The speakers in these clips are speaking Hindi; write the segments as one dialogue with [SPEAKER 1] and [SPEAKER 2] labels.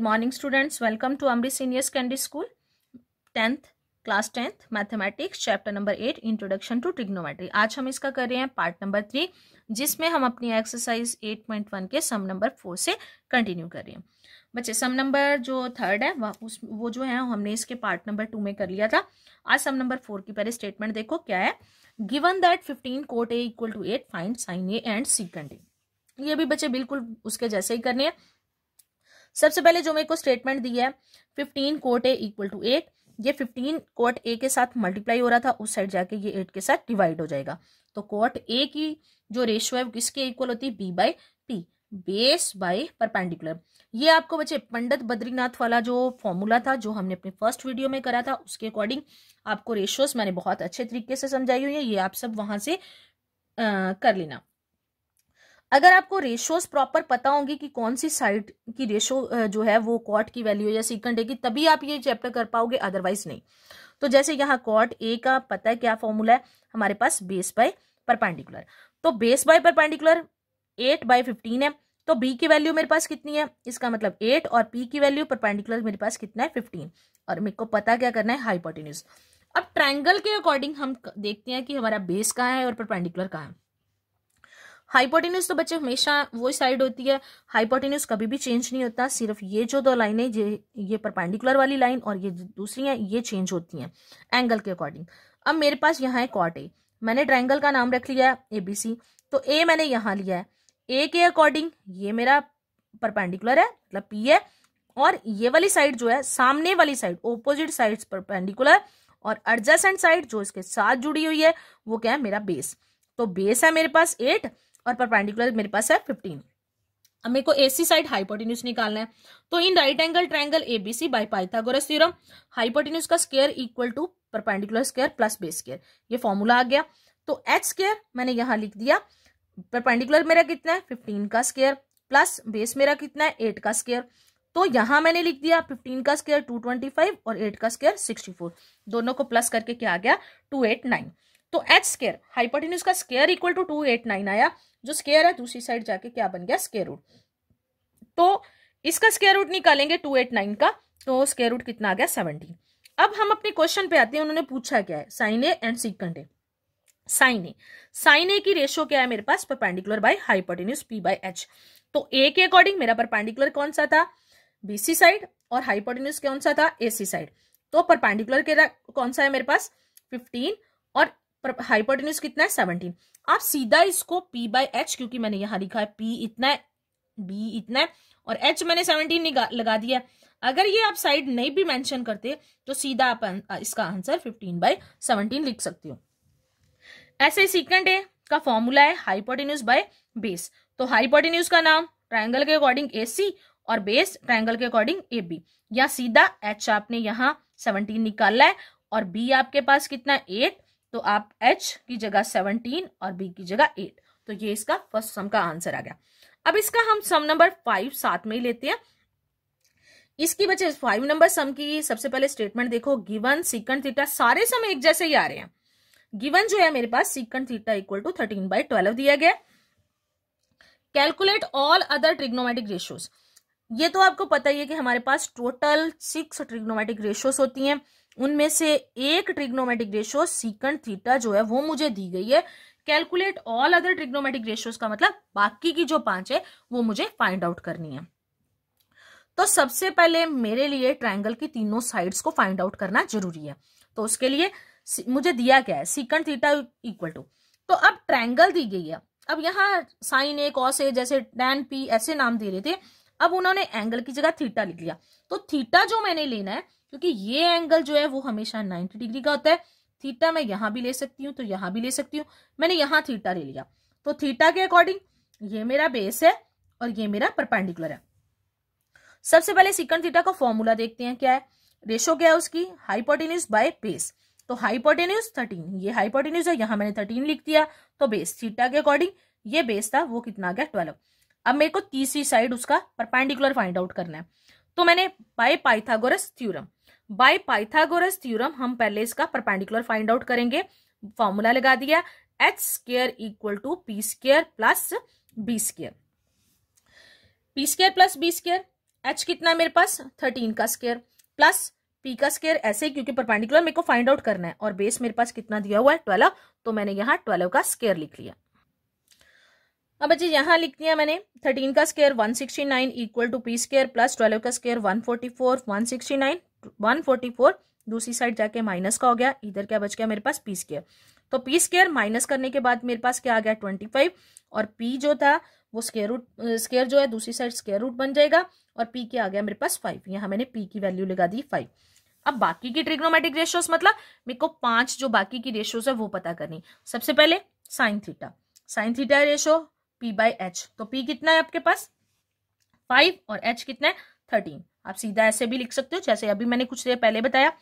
[SPEAKER 1] good morning students welcome to Amrit senior secondary school tenth class tenth mathematics chapter number eight introduction to trigonometry आज हम इसका कर रहे हैं पार्ट नंबर थ्री जिसमें हम अपनी एक्सरसाइज एट पॉइंट वन के सम नंबर फोर से कंटिन्यू कर रहे हैं बच्चे सम नंबर जो थर्ड है वह उस वो जो है हमने इसके पार्ट नंबर टू में कर लिया था आज सम नंबर फोर की पहले स्टेटमेंट देखो क्या है given that fifteen cot A equal to eight find sin A and C continue ये भी बच्चे बिल्कुल उसके जैसे ही करने हैं सबसे पहले जो मेरे को स्टेटमेंट दी है fifteen cot A equal to eight ये फिफ्टीन कोट ए के साथ मल्टीप्लाई हो रहा था उस साइड जाके ये एट के साथ डिवाइड हो जाएगा तो कोट ए की जो रेशियो है वो किसके इक्वल होती है B by P base by perpendicular ये आपको बच्चे पंडित बद्रीनाथ वाला जो फॉर्मूला था जो हमने अपने फर्स्ट वीडियो में करा था उसके अकॉर्डिंग आपको रेशियोज मैंने बहुत अच्छे तरीके से समझाई हुई है ये आप सब वहां से आ, कर लेना अगर आपको रेशोस प्रॉपर पता होंगे कि कौन सी साइड की रेशो जो है वो कॉट की वैल्यू या सीकंड की तभी आप ये चैप्टर कर पाओगे अदरवाइज नहीं तो जैसे यहाँ कॉट ए का पता है क्या फॉर्मूला है हमारे पास बेस बाय परपेंडिकुलर तो base by perpendicular eight by fifteen है तो बी की वैल्यू मेरे पास कितनी है इसका मतलब एट और पी की वैल्यू परपेंडिकुलर मेरे पास कितना है फिफ्टीन और मेरे को पता क्या करना है हाइपोटेन्यूज अब ट्राइंगल के अकॉर्डिंग हम देखते हैं कि हमारा बेस कहाँ है और परपेंडिकुलर कहाँ है हाइपोटिनस तो बच्चे हमेशा वो साइड होती है हाइपोटिनस कभी भी चेंज नहीं होता सिर्फ ये जो दो लाइनें ये ये परपेंडिकुलर वाली लाइन और ये दूसरी है ये चेंज होती हैं एंगल के अकॉर्डिंग अब मेरे पास यहाँ है कॉट ए मैंने ट्रायंगल का नाम रख लिया है ए बी सी तो ए मैंने यहाँ लिया है ए के अकॉर्डिंग ये मेरा परपेंडिकुलर है मतलब पी है और ये वाली साइड जो है सामने वाली साइड ओपोजिट साइड परपेंडिकुलर और एडजसेंट साइड जो इसके साथ जुड़ी हुई है वो क्या है मेरा बेस तो बेस है मेरे पास एट और परपेंडिकुलर मेरे पास है फिफ्टीन अब मेरे को एसी साइड हाइपोटिन्यूस निकालना है तो in right angle triangle A B C by Pythagoras theorem hypotenuse का square equal to perpendicular square plus base square ये फॉर्मूला आ गया तो एच स्केयर मैंने यहाँ लिख दिया परपेंडिकुलर मेरा कितना है फिफ्टीन का स्केयर प्लस बेस मेरा कितना है एट का स्केयर तो यहाँ मैंने लिख दिया फिफ्टीन का स्केयर टू ट्वेंटी फाइव और एट का स्केयर सिक्सटी फोर दोनों को प्लस करके क्या आ गया टू एट नाइन तो एच स्केयर हाइपोटिन्यूस का square equal to two eight nine आया जो स्केयर है दूसरी साइड जाके क्या बन गया स्केयर रूट तो इसका स्केयर रूट निकालेंगे टू एट नाइन का तो स्केयर रूट कितना आ गया सेवनटीन अब हम अपने क्वेश्चन पे आते हैं उन्होंने पूछा क्या है sin A and second A sin A sin A की रेशियो क्या है मेरे पास perpendicular by hypotenuse P by H तो ए के अकॉर्डिंग मेरा परपेंडिकुलर कौन सा था बीसी साइड और हाइपोटेन्यूज कौन सा था एसी साइड तो परपेंडिकुलर कौन सा है मेरे पास फिफ्टीन और हाइपोटेन्यूज कितना है सेवनटीन आप सीधा इसको P बाई एच क्योंकि मैंने यहां लिखा है P इतना है B इतना है और H मैंने सेवनटीन लगा दिया है अगर ये आप साइड नहीं भी मेंशन करते तो सीधा आप इसका आंसर फिफ्टीन बाई सेवनटीन लिख सकते हो ऐसे सीकेंड ए का फॉर्मूला है हाइपोटेन्यूज बाय बेस तो हाइपोटेन्यूज का नाम ट्राइंगल के अकॉर्डिंग ए सी और बेस ट्राइंगल के अकॉर्डिंग ए बी या सीधा एच आपने यहाँ सेवनटीन निकाला है और बी आपके पास कितना एट तो आप एच की जगह सेवनटीन और बी की जगह एट तो ये इसका फर्स्ट सम का आंसर आ गया अब इसका हम सम नंबर फाइव साथ में ही लेते हैं इसकी वजह फाइव नंबर सम की सबसे पहले स्टेटमेंट देखो गिवन सिकंड थीटा सारे सम एक जैसे ही आ रहे हैं गिवन जो है मेरे पास second theta equal to thirteen by twelve दिया गया calculate all other trigonometric ratios ये तो आपको पता ही है कि हमारे पास टोटल सिक्स ट्रिग्नोमेटिक रेशियोज होती हैं उनमें से एक ट्रिग्नोमेटिक रेशियो सीकंड थीटा जो है वो मुझे दी गई है calculate all other trigonometric ratios का मतलब बाकी की जो पांच है वो मुझे फाइंड आउट करनी है तो सबसे पहले मेरे लिए ट्राइंगल की तीनों साइड्स को फाइंड आउट करना जरूरी है तो उसके लिए मुझे दिया क्या है सीकंड थीटा इक्वल टू तो अब ट्राइंगल दी गई है अब यहाँ साइन ए कॉस ए जैसे टेन पी ऐसे नाम दे रहे थे अब उन्होंने एंगल की जगह थीटा लिख लिया तो थीटा जो मैंने लेना है क्योंकि ये एंगल जो है वो हमेशा 90 डिग्री का होता है थीटा मैं यहाँ भी ले सकती हूँ तो यहाँ भी ले सकती हूँ मैंने यहाँ थीटा ले लिया तो थीटा के अकॉर्डिंग ये मेरा बेस है और ये मेरा परपेंडिकुलर है सबसे पहले सिकंड थीटा का फॉर्मूला देखते हैं क्या है रेशो क्या है उसकी हाइपोटेन्यूज बाय बेस तो हाइपोटेन्यूज थर्टीन ये हाइपोटेन्यूज है यहाँ मैंने थर्टीन लिख दिया तो बेस थीटा के अकॉर्डिंग ये बेस था वो कितना आ गया ट्वेल्व अब मेरे को तीसरी साइड उसका परपेंडिकुलर फाइंड आउट करना है तो मैंने by Pythagoras theorem by Pythagoras theorem हम पहले इसका परपेंडिकुलर फाइंड आउट करेंगे फॉर्मूला लगा दिया H square equal to P square plus B square P square plus B square H कितना है मेरे पास थर्टीन का स्केयर प्लस पी का स्केयर ऐसे ही क्योंकि परपेंडिकुलर मेरे को फाइंड आउट करना है और बेस मेरे पास कितना दिया हुआ है ट्वेल्व तो मैंने यहाँ ट्वेल्व का स्केयर लिख लिया अब बच्चे यहाँ लिख दिया मैंने थर्टीन का square one sixty nine equal to P square plus twelve का square one forty four one sixty nine one forty four दूसरी साइड जाके माइनस का हो गया इधर क्या बच गया मेरे पास पी स्केयर तो पी स्केयर माइनस करने के बाद मेरे पास क्या आ गया ट्वेंटी फाइव और पी जो था वो स्केयर रूट स्केयर जो है दूसरी साइड स्केयर रूट बन जाएगा और पी क्या आ गया मेरे पास फाइव यहाँ मैंने पी की वैल्यू लगा दी फाइव अब बाकी की ट्रिग्नोमेटिक रेशियोस मतलब मेरे को पांच जो बाकी की रेशियोज है वो पता करनी सबसे पहले sine theta sine theta ratio P by H तो पी कितना है आपके पास फाइव और एच कितना है थर्टीन आप सीधा ऐसे भी लिख सकते हो जैसे अभी मैंने कुछ देर पहले बताया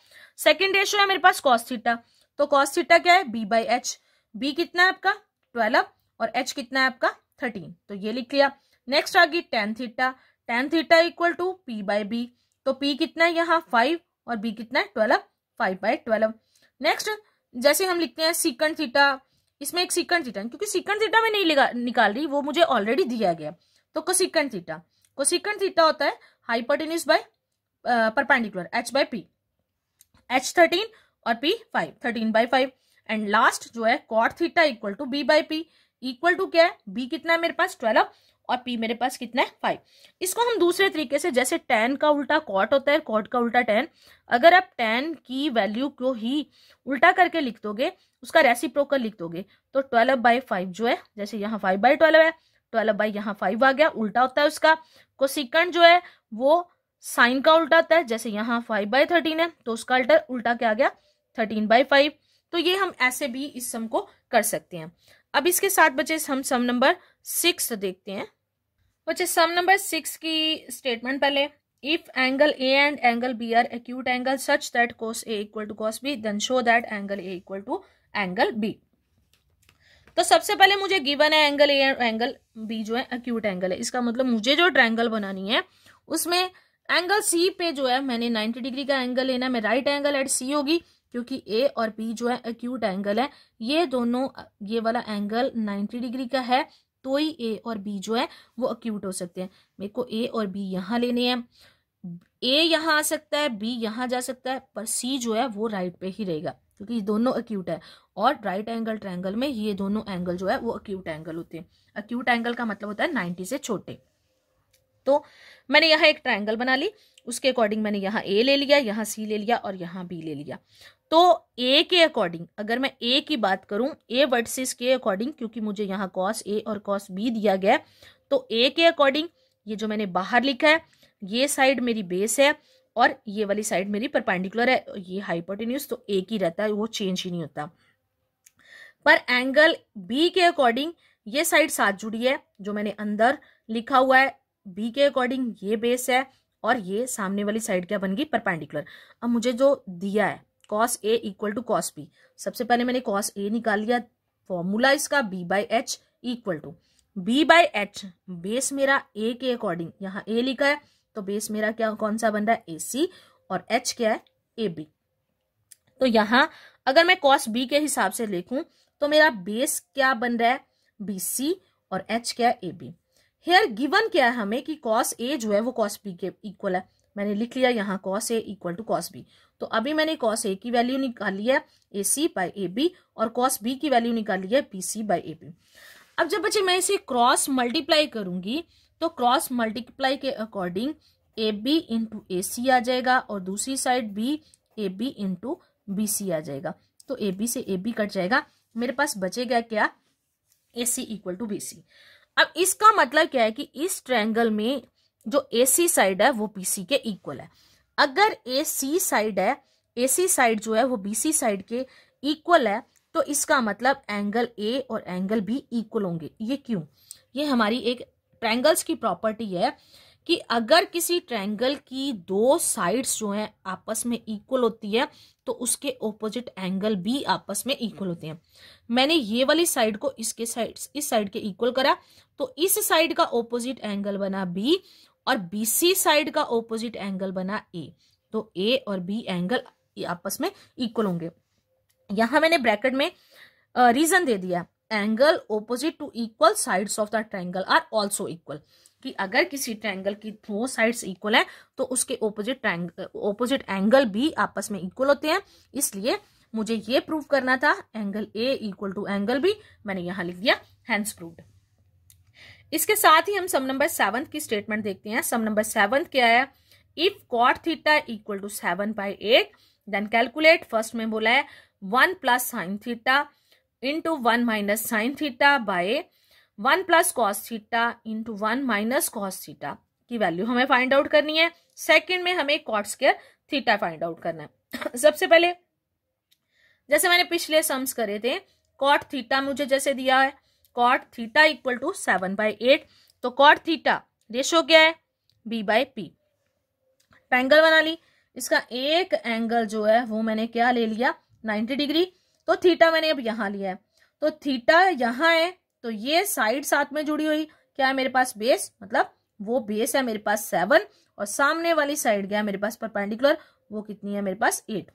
[SPEAKER 1] सेकेंड रेशो है मेरे पास कॉस थीटा तो कॉस थीटा क्या है बी बाई एच बी कितना है आपका ट्वेल्व और एच कितना है आपका थर्टीन तो ये लिख लिया नेक्स्ट आ गई tan theta tan theta equal to P by B तो पी कितना है यहाँ फाइव और बी कितना है twelve five by twelve next जैसे हम लिखते हैं सिकंड थीटा इसमें एक सिकंड थीटा क्योंकि सिकंड थीटा मैं नहीं निकाल रही वो मुझे ऑलरेडी दिया गया तो कोसिकंड थीटा कोसिकंड थीटा होता है hypotenuse by perpendicular H by P H thirteen और P five thirteen by five and last जो है cot theta equal to B by P equal to क्या है बी कितना है मेरे पास ट्वेल्व और पी मेरे पास कितना है फाइव इसको हम दूसरे तरीके से जैसे टेन का उल्टा कॉट होता है कॉट का उल्टा टेन अगर आप टेन की वैल्यू को ही उल्टा करके लिख दोगे उसका रेसिप्रोकल लिख दोगे तो ट्वेल्व बाई फाइव जो है जैसे यहाँ फाइव बाई ट्वेल्व है ट्वेल्व तो बाई यहाँ फाइव आ गया उल्टा होता है उसका कोसिकंड जो है वो साइन का उल्टा होता है जैसे यहाँ फाइव बाई थर्टीन है तो उसका अल्टर उल्टा क्या आ गया थर्टीन बाई फाइव तो ये हम ऐसे भी इस सम को कर सकते हैं अब इसके साथ बचे हम सम नंबर सिक्स देखते हैं बच्चे सम नंबर सिक्स की स्टेटमेंट पहले if angle A and angle B are acute angle such that cos A equal to cos B then show that angle A equal to angle B तो सबसे पहले मुझे गिवन है एंगल ए एंगल बी जो है अक्यूट एंगल है इसका मतलब मुझे जो ट्रैंगल बनानी है उसमें एंगल सी पे जो है मैंने 90 डिग्री का एंगल लेना है मैं राइट एंगल एट सी होगी क्योंकि ए और बी जो है अक्यूट एंगल है ये दोनों ये वाला एंगल 90 डिग्री का है तो ही ए और बी जो है वो अक्यूट हो सकते हैं मेरे को ए और बी यहाँ लेने हैं ए यहाँ आ सकता है बी यहाँ जा सकता है पर सी जो है वो राइट पे ही रहेगा क्योंकि दोनों अक्यूट है और राइट एंगल ट्रैंगल में ये दोनों एंगल जो है वो अक्यूट एंगल होते हैं अक्यूट एंगल का मतलब होता है नाइन्टी से छोटे तो मैंने यहाँ एक ट्रायंगल बना ली उसके अकॉर्डिंग मैंने यहाँ ए ले लिया यहाँ सी ले लिया और यहाँ बी ले लिया तो ए के अकॉर्डिंग अगर मैं ए की बात करूँ ए वर्सेस के अकॉर्डिंग क्योंकि मुझे यहाँ कॉस ए और कॉस बी दिया गया तो ए के अकॉर्डिंग ये जो मैंने बाहर लिखा है ये साइड मेरी बेस है और ये वाली साइड मेरी परपेंडिकुलर है ये हाइपोटेन्यूज तो ए की रहता है वो चेंज ही नहीं होता पर एंगल बी के अकॉर्डिंग ये साइड साथ जुड़ी है जो मैंने अंदर लिखा हुआ है बी के अकॉर्डिंग ये बेस है और ये सामने वाली साइड क्या बन गई परपेंडिकुलर अब मुझे जो दिया है cos A equal to cos B सबसे पहले मैंने कॉस ए निकाल लिया फॉर्मूला इसका B by H equal to B by H base मेरा ए के अकॉर्डिंग यहाँ ए लिखा है तो बेस मेरा क्या कौन सा बन रहा है ए सी और एच क्या है ए बी तो यहाँ अगर मैं कॉस बी के हिसाब से लिखूं तो मेरा बेस क्या बन रहा है बी सी और एच क्या है ए बी हेयर गिवन क्या है हमें कि कॉस ए जो है वो कॉस बी के इक्वल है मैंने लिख लिया यहाँ cos A equal to cos B तो अभी मैंने कॉस ए की वैल्यू निकाली है A C by A B और कॉस बी की वैल्यू निकाली है B C by A B अब जब बच्चे मैं इसे क्रॉस मल्टीप्लाई करूंगी तो क्रॉस मल्टीप्लाई के according A B into A C आ जाएगा और दूसरी side B A B into B C आ जाएगा तो ए बी से ए बी कट जाएगा मेरे पास बचेगा क्या A C equal to B C अब इसका मतलब क्या है कि इस ट्रैंगल में जो ए सी साइड है वो बी सी के इक्वल है अगर ए सी साइड है ए सी साइड जो है वो बी सी साइड के इक्वल है तो इसका मतलब एंगल ए और एंगल बी इक्वल होंगे ये क्यों ये हमारी एक ट्रैंगल्स की प्रॉपर्टी है कि अगर किसी ट्रायंगल की दो साइड्स जो हैं आपस में इक्वल होती है तो उसके ओपोजिट एंगल भी आपस में इक्वल होते हैं मैंने ये वाली साइड को इसके साइड इस साइड के इक्वल करा तो इस साइड का ओपोजिट एंगल बना बी और बीसी साइड का ओपोजिट एंगल बना ए तो ए और बी एंगल आपस में इक्वल होंगे यहां मैंने ब्रैकेट में रीजन दे दिया angle opposite to equal sides of the triangle are also equal कि अगर किसी ट्रायंगल की दो साइड्स इक्वल है तो उसके ओपोजिट ट्रायंगल ओपोजिट एंगल भी आपस में इक्वल होते हैं इसलिए मुझे ये प्रूव करना था angle A equal to angle B मैंने यहां लिख दिया हैंड्स प्रूव्ड इसके साथ ही हम सम नंबर सेवन की स्टेटमेंट देखते हैं सम नंबर सेवन क्या है if cot theta equal to seven by eight then calculate first में बोला है one plus sine theta into one minus sine theta by one plus cos theta into one minus cos theta की वैल्यू हमें फाइंड आउट करनी है सेकंड में हमें cot square theta find out करना है सबसे पहले जैसे मैंने पिछले सम्स करे थे कॉट थीटा मुझे जैसे दिया है cot theta equal to seven by eight तो कॉट थीटा रेशो क्या है बी बाई पी ट्रैंगल बना ली इसका एक एंगल जो है वो मैंने क्या ले लिया नाइन्टी डिग्री तो थीटा मैंने अब यहाँ लिया है तो थीटा यहाँ है तो ये साइड साथ में जुड़ी हुई क्या है मेरे पास बेस मतलब वो बेस है मेरे पास सेवन और सामने वाली साइड गया मेरे पास परपेंडिकुलर वो कितनी है मेरे पास एट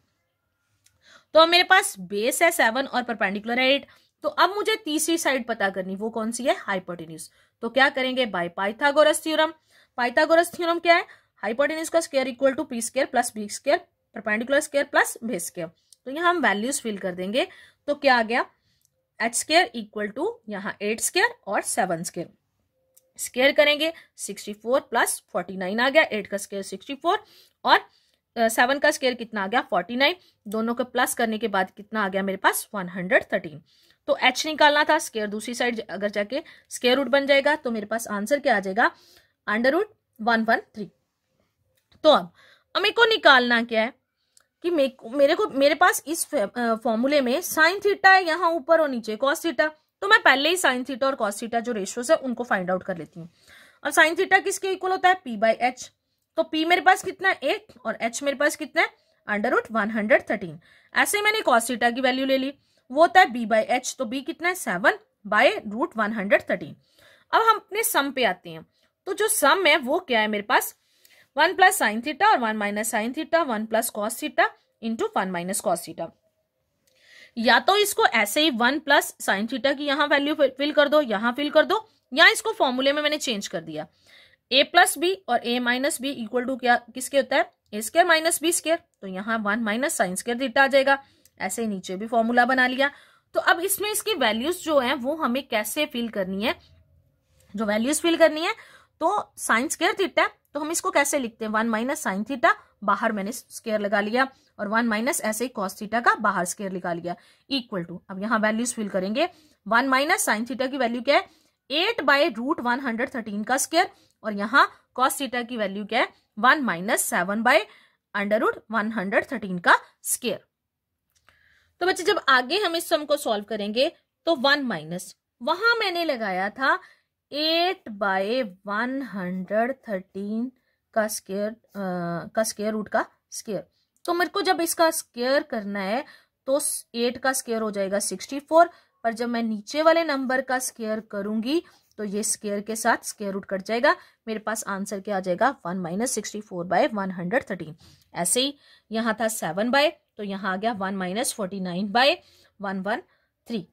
[SPEAKER 1] तो मेरे पास बेस है सेवन और परपेंडिकुलर है एट तो अब मुझे तीसरी साइड पता करनी वो कौन सी है हाइपोटेन्यूज तो क्या करेंगे by Pythagoras theorem Pythagoras theorem क्या है हाइपोटेन्यूज का square equal to P square plus B square perpendicular square plus base square तो यहाँ हम वैल्यूज फिल कर देंगे तो क्या आ गया एच स्केयर इक्वल टू यहाँ एट स्केयर और सेवन स्केयर स्केयर करेंगे sixty four plus forty nine आ गया एट का स्केयर सिक्सटी फोर और सेवन का स्केयर कितना आ गया फोर्टी नाइन दोनों को प्लस करने के बाद कितना आ गया मेरे पास वन हंड्रेड थर्टीन तो एच निकालना था स्केयर दूसरी साइड अगर जाके स्केयर रूट बन जाएगा तो मेरे पास आंसर क्या आ जाएगा under root one one three तो अब हमें को निकालना क्या है कि मे, मेरे को मेरे पास इस फॉर्मूले में साइन थीटा है यहाँ ऊपर और नीचे कॉस थीटा तो मैं पहले ही साइन थीटा और कॉस थीटा जो रेशियोज है उनको फाइंड आउट कर लेती हूँ अब साइन थीटा किसके इक्वल होता है पी बाई एच तो पी मेरे पास कितना है एट और एच मेरे पास कितना है under root one hundred thirteen ऐसे मैंने कॉस्टा की वैल्यू ले ली वो होता है बी बाई एच तो बी कितना है seven by root one hundred thirteen अब हम अपने सम पे आते हैं तो जो सम है वो क्या है मेरे पास वन प्लस साइन थीटा और one minus sine theta one plus cos theta into one minus cos theta या तो इसको ऐसे ही वन प्लस साइन थीटा की यहाँ वैल्यू फिल कर दो यहाँ फिल कर दो या इसको फॉर्मूले में मैंने चेंज कर दिया ए प्लस बी और A minus B equal to क्या किसके होता है A square minus B square तो यहाँ one minus sine square theta आ जाएगा ऐसे ही नीचे भी फॉर्मूला बना लिया तो अब इसमें इसकी वैल्यूज जो है वो हमें कैसे फिल करनी है जो वैल्यूज फिल करनी है तो साइन स्केयर थीटा तो हम इसको कैसे लिखते हैं वन माइनस साइन थीटा बाहर मैंने स्केयर लगा लिया और वन माइनस ऐसे ही कॉस थीटा का बाहर स्केयर निका लिया इक्वल टू अब यहाँ वैल्यूज फिल करेंगे वन माइनस साइन थीटा की वैल्यू क्या है eight by root one hundred thirteen का स्केयर और यहाँ कॉस थीटा की वैल्यू क्या है one minus seven by under root one hundred thirteen का स्केयर तो बच्चे जब आगे हम इस सम को सॉल्व करेंगे तो वन माइनस वहां मैंने लगाया था eight by one hundred thirteen का स्केयर का स्केयर रूट का स्केयर तो मेरे को जब इसका स्केयर करना है तो एट का स्केयर हो जाएगा सिक्सटी फोर पर जब मैं नीचे वाले नंबर का स्केयर करूंगी तो ये स्केयर के साथ स्केयर रूट कट जाएगा मेरे पास आंसर क्या आ जाएगा one minus sixty four by one hundred thirteen ऐसे ही यहां था सेवन बाय तो यहाँ आ गया one minus forty nine by one one three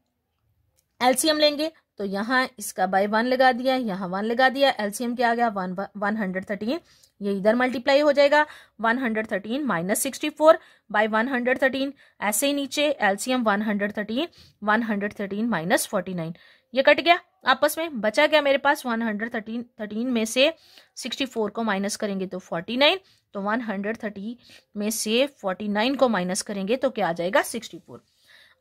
[SPEAKER 1] LCM लेंगे तो यहाँ इसका बाय वन लगा दिया यहाँ वन लगा दिया एलसीएम क्या आ गया वन वन हंड्रेड थर्टीन ये इधर मल्टीप्लाई हो जाएगा one hundred thirteen minus sixty four by one hundred thirteen ऐसे ही नीचे LCM one hundred thirteen one hundred thirteen minus forty nine ये कट गया आपस में बचा गया मेरे पास वन हंड्रेड थर्टीन थर्टीन में से सिक्सटी फोर को माइनस करेंगे तो फोर्टी नाइन तो वन हंड्रेड थर्टी में से फोर्टी नाइन को माइनस करेंगे तो क्या आ जाएगा सिक्सटी फोर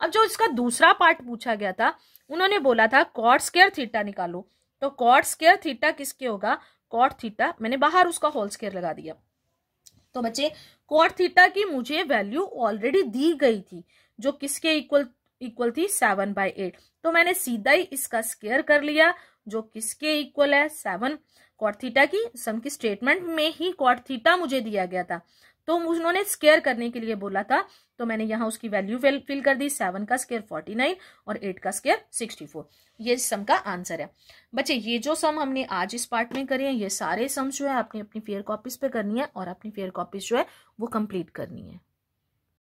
[SPEAKER 1] अब जो इसका दूसरा पार्ट पूछा गया था उन्होंने बोला था कॉट स्केयर थीटा निकालो तो कॉट स्केयर थीटा किसके होगा कॉट थीटा मैंने बाहर उसका होल स्केयर लगा दिया तो बच्चे कॉट थीटा की मुझे वैल्यू ऑलरेडी दी गई थी जो किसके इक्वल इक्वल थी सेवन बाई एट तो मैंने सीधा ही इसका स्केयर कर लिया जो किसके इक्वल है सेवन कॉट थीटा की सम की स्टेटमेंट में ही कॉट थीटा मुझे दिया गया था तो उन्होंने स्केयर करने के लिए बोला था तो मैंने यहाँ उसकी वैल्यू फिल कर दी सेवन का स्केयर फोर्टी नाइन और एट का स्केयर सिक्सटी फोर ये सम का आंसर है बच्चे ये जो सम हमने आज इस पार्ट में करे हैं ये सारे सम्स जो है आपने अपनी फेयर कॉपीज पे करनी है और अपनी फेयर कॉपीज जो है वो कंप्लीट करनी है